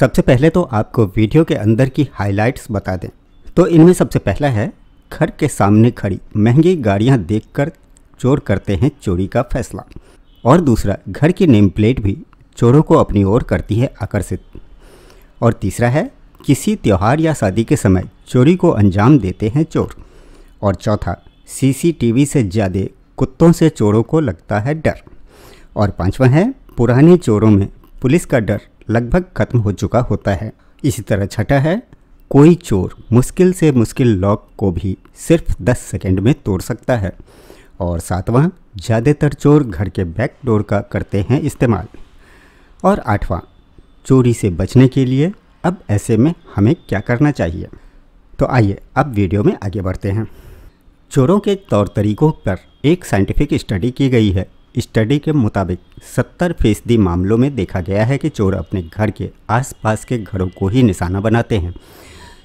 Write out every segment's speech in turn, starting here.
सबसे पहले तो आपको वीडियो के अंदर की हाइलाइट्स बता दें तो इनमें सबसे पहला है घर के सामने खड़ी महंगी गाड़ियां देखकर चोर करते हैं चोरी का फैसला और दूसरा घर की नेम प्लेट भी चोरों को अपनी ओर करती है आकर्षित और तीसरा है किसी त्यौहार या शादी के समय चोरी को अंजाम देते हैं चोर और चौथा सीसीटीवी से ज़्यादा कुत्तों से चोरों को लगता है डर और पांचवा है पुराने चोरों में पुलिस का डर लगभग खत्म हो चुका होता है इसी तरह छठा है कोई चोर मुश्किल से मुश्किल लॉक को भी सिर्फ 10 सेकंड में तोड़ सकता है और सातवां ज़्यादातर चोर घर के बैक डोर का करते हैं इस्तेमाल और आठवां चोरी से बचने के लिए अब ऐसे में हमें क्या करना चाहिए तो आइए अब वीडियो में आगे बढ़ते हैं चोरों के तौर तरीकों पर एक साइंटिफिक स्टडी की गई है स्टडी के मुताबिक 70 फीसदी मामलों में देखा गया है कि चोर अपने घर के आसपास के घरों को ही निशाना बनाते हैं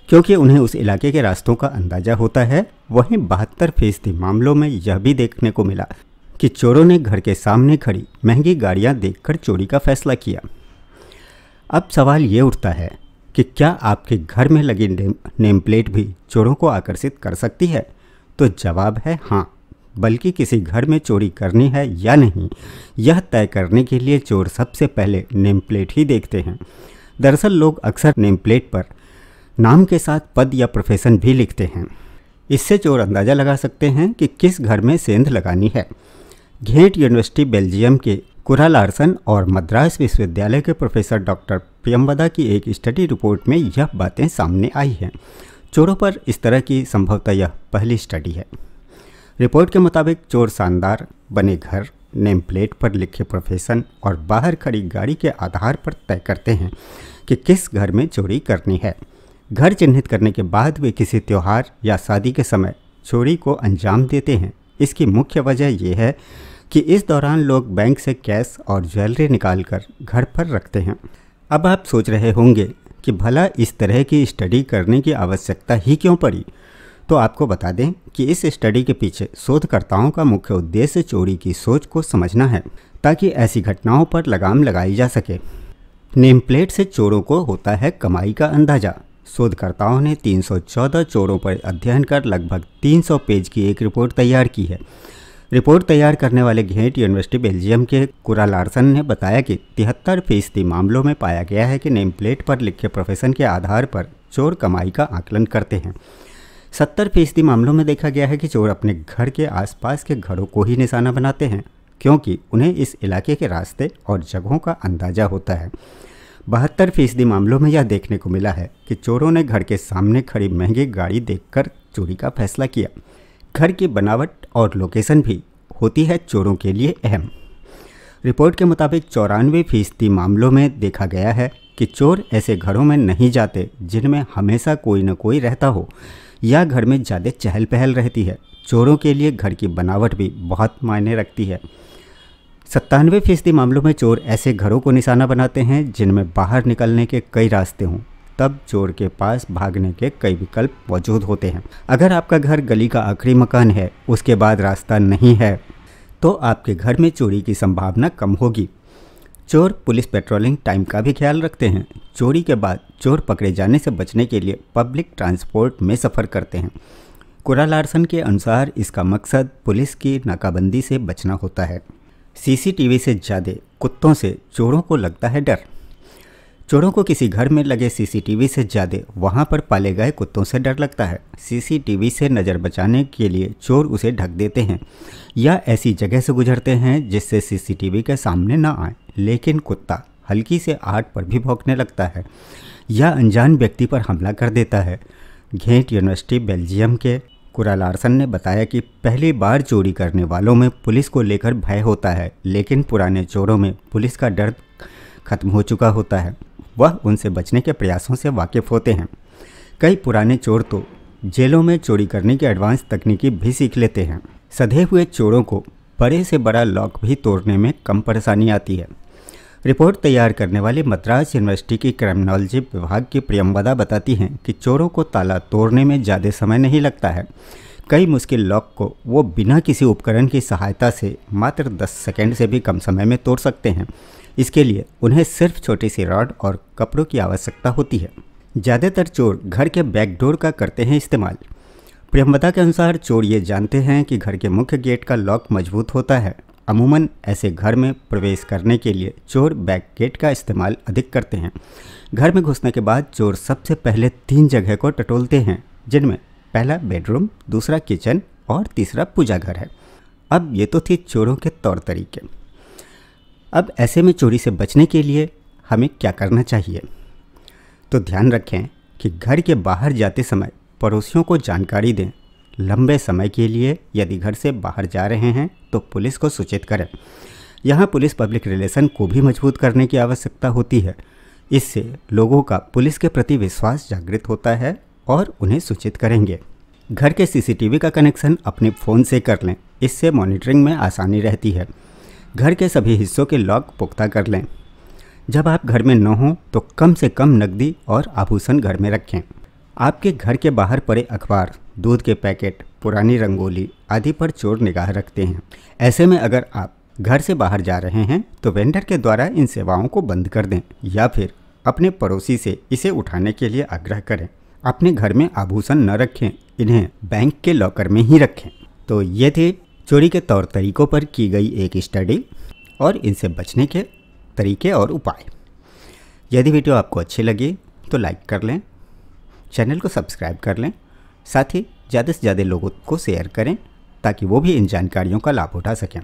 क्योंकि उन्हें उस इलाके के रास्तों का अंदाज़ा होता है वहीं बहत्तर फीसदी मामलों में यह भी देखने को मिला कि चोरों ने घर के सामने खड़ी महंगी गाड़ियां देखकर चोरी का फैसला किया अब सवाल ये उठता है कि क्या आपके घर में लगी नेम, नेम प्लेट भी चोरों को आकर्षित कर सकती है तो जवाब है हाँ बल्कि किसी घर में चोरी करनी है या नहीं यह तय करने के लिए चोर सबसे पहले नेम प्लेट ही देखते हैं दरअसल लोग अक्सर नेम प्लेट पर नाम के साथ पद या प्रोफेशन भी लिखते हैं इससे चोर अंदाज़ा लगा सकते हैं कि किस घर में सेंध लगानी है घेट यूनिवर्सिटी बेल्जियम के कुरा लार्सन और मद्रास विश्वविद्यालय के प्रोफेसर डॉक्टर प्रियम्बदा की एक स्टडी रिपोर्ट में यह बातें सामने आई हैं चोरों पर इस तरह की संभवतः यह पहली स्टडी है रिपोर्ट के मुताबिक चोर शानदार बने घर नेम प्लेट पर लिखे प्रोफेशन और बाहर खड़ी गाड़ी के आधार पर तय करते हैं कि किस घर में चोरी करनी है घर चिन्हित करने के बाद वे किसी त्यौहार या शादी के समय चोरी को अंजाम देते हैं इसकी मुख्य वजह यह है कि इस दौरान लोग बैंक से कैश और ज्वेलरी निकालकर घर पर रखते हैं अब आप सोच रहे होंगे कि भला इस तरह की स्टडी करने की आवश्यकता ही क्यों पड़ी तो आपको बता दें कि इस स्टडी के पीछे शोधकर्ताओं का मुख्य उद्देश्य चोरी की सोच को समझना है ताकि ऐसी घटनाओं पर लगाम लगाई जा सके नेम प्लेट से चोरों को होता है कमाई का अंदाज़ा शोधकर्ताओं ने 314 चोरों पर अध्ययन कर लगभग 300 पेज की एक रिपोर्ट तैयार की है रिपोर्ट तैयार करने वाले घेंट यूनिवर्सिटी बेल्जियम के कुरा लार्सन ने बताया कि तिहत्तर फीसदी मामलों में पाया गया है कि नेम प्लेट पर लिखे प्रोफेशन के आधार पर चोर कमाई का आकलन करते हैं सत्तर फीसदी मामलों में देखा गया है कि चोर अपने घर के आसपास के घरों को ही निशाना बनाते हैं क्योंकि उन्हें इस इलाके के रास्ते और जगहों का अंदाज़ा होता है बहत्तर फीसदी मामलों में यह देखने को मिला है कि चोरों ने घर के सामने खड़ी महंगी गाड़ी देखकर चोरी का फैसला किया घर की बनावट और लोकेशन भी होती है चोरों के लिए अहम रिपोर्ट के मुताबिक चौरानवे फीसदी मामलों में देखा गया है कि चोर ऐसे घरों में नहीं जाते जिनमें हमेशा कोई न कोई रहता हो या घर में ज़्यादा चहल पहल रहती है चोरों के लिए घर की बनावट भी बहुत मायने रखती है सत्तानवे फीसदी मामलों में चोर ऐसे घरों को निशाना बनाते हैं जिनमें बाहर निकलने के कई रास्ते हों तब चोर के पास भागने के कई विकल्प मौजूद होते हैं अगर आपका घर गली का आखिरी मकान है उसके बाद रास्ता नहीं है तो आपके घर में चोरी की संभावना कम होगी चोर पुलिस पेट्रोलिंग टाइम का भी ख्याल रखते हैं चोरी के बाद चोर पकड़े जाने से बचने के लिए पब्लिक ट्रांसपोर्ट में सफ़र करते हैं कुरा लार्सन के अनुसार इसका मकसद पुलिस की नाकाबंदी से बचना होता है सीसीटीवी से ज़्यादा कुत्तों से चोरों को लगता है डर चोरों को किसी घर में लगे सीसीटीवी से ज़्यादा वहां पर पाले गए कुत्तों से डर लगता है सीसीटीवी से नज़र बचाने के लिए चोर उसे ढक देते हैं या ऐसी जगह से गुजरते हैं जिससे सीसीटीवी के सामने ना आए लेकिन कुत्ता हल्की से आठ पर भी भौंकने लगता है या अनजान व्यक्ति पर हमला कर देता है घेंट यूनिवर्सिटी बेल्जियम के कुरा लार्सन ने बताया कि पहली बार चोरी करने वालों में पुलिस को लेकर भय होता है लेकिन पुराने चोरों में पुलिस का डर खत्म हो चुका होता है वह उनसे बचने के प्रयासों से वाकिफ़ होते हैं कई पुराने चोर तो जेलों में चोरी करने की एडवांस तकनीकी भी सीख लेते हैं सधे हुए चोरों को बड़े से बड़ा लॉक भी तोड़ने में कम परेशानी आती है रिपोर्ट तैयार करने वाले मद्रास यूनिवर्सिटी की क्रिमिनोलॉजी विभाग की प्रियम्बदा बताती हैं कि चोरों को ताला तोड़ने में ज़्यादा समय नहीं लगता है कई मुश्किल लॉक को वो बिना किसी उपकरण की सहायता से मात्र 10 सेकंड से भी कम समय में तोड़ सकते हैं इसके लिए उन्हें सिर्फ छोटी सी रॉड और कपड़ों की आवश्यकता होती है ज़्यादातर चोर घर के बैकडोर का करते हैं इस्तेमाल प्रियमवदा के अनुसार चोर ये जानते हैं कि घर के मुख्य गेट का लॉक मजबूत होता है अमूमन ऐसे घर में प्रवेश करने के लिए चोर बैक गेट का इस्तेमाल अधिक करते हैं घर में घुसने के बाद चोर सबसे पहले तीन जगह को टटोलते हैं जिनमें पहला बेडरूम दूसरा किचन और तीसरा पूजा घर है अब ये तो थी चोरों के तौर तरीके अब ऐसे में चोरी से बचने के लिए हमें क्या करना चाहिए तो ध्यान रखें कि घर के बाहर जाते समय पड़ोसियों को जानकारी दें लंबे समय के लिए यदि घर से बाहर जा रहे हैं तो पुलिस को सूचित करें यहाँ पुलिस पब्लिक रिलेशन को भी मजबूत करने की आवश्यकता होती है इससे लोगों का पुलिस के प्रति विश्वास जागृत होता है और उन्हें सूचित करेंगे घर के सीसीटीवी का कनेक्शन अपने फ़ोन से कर लें इससे मॉनिटरिंग में आसानी रहती है घर के सभी हिस्सों के लॉक पुख्ता कर लें जब आप घर में न हों तो कम से कम नकदी और आभूषण घर में रखें आपके घर के बाहर पड़े अखबार दूध के पैकेट पुरानी रंगोली आदि पर चोर निगाह रखते हैं ऐसे में अगर आप घर से बाहर जा रहे हैं तो वेंडर के द्वारा इन सेवाओं को बंद कर दें या फिर अपने पड़ोसी से इसे उठाने के लिए आग्रह करें अपने घर में आभूषण न रखें इन्हें बैंक के लॉकर में ही रखें तो ये थे चोरी के तौर तरीकों पर की गई एक स्टडी और इनसे बचने के तरीके और उपाय यदि वीडियो आपको अच्छी लगी तो लाइक कर लें चैनल को सब्सक्राइब कर लें साथ ही ज़्यादा से ज़्यादा लोगों को शेयर करें ताकि वो भी इन जानकारियों का लाभ उठा सकें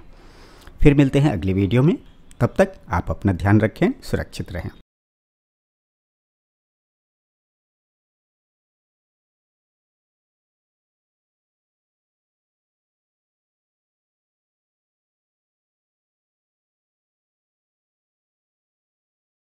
फिर मिलते हैं अगली वीडियो में तब तक आप अपना ध्यान रखें सुरक्षित रहें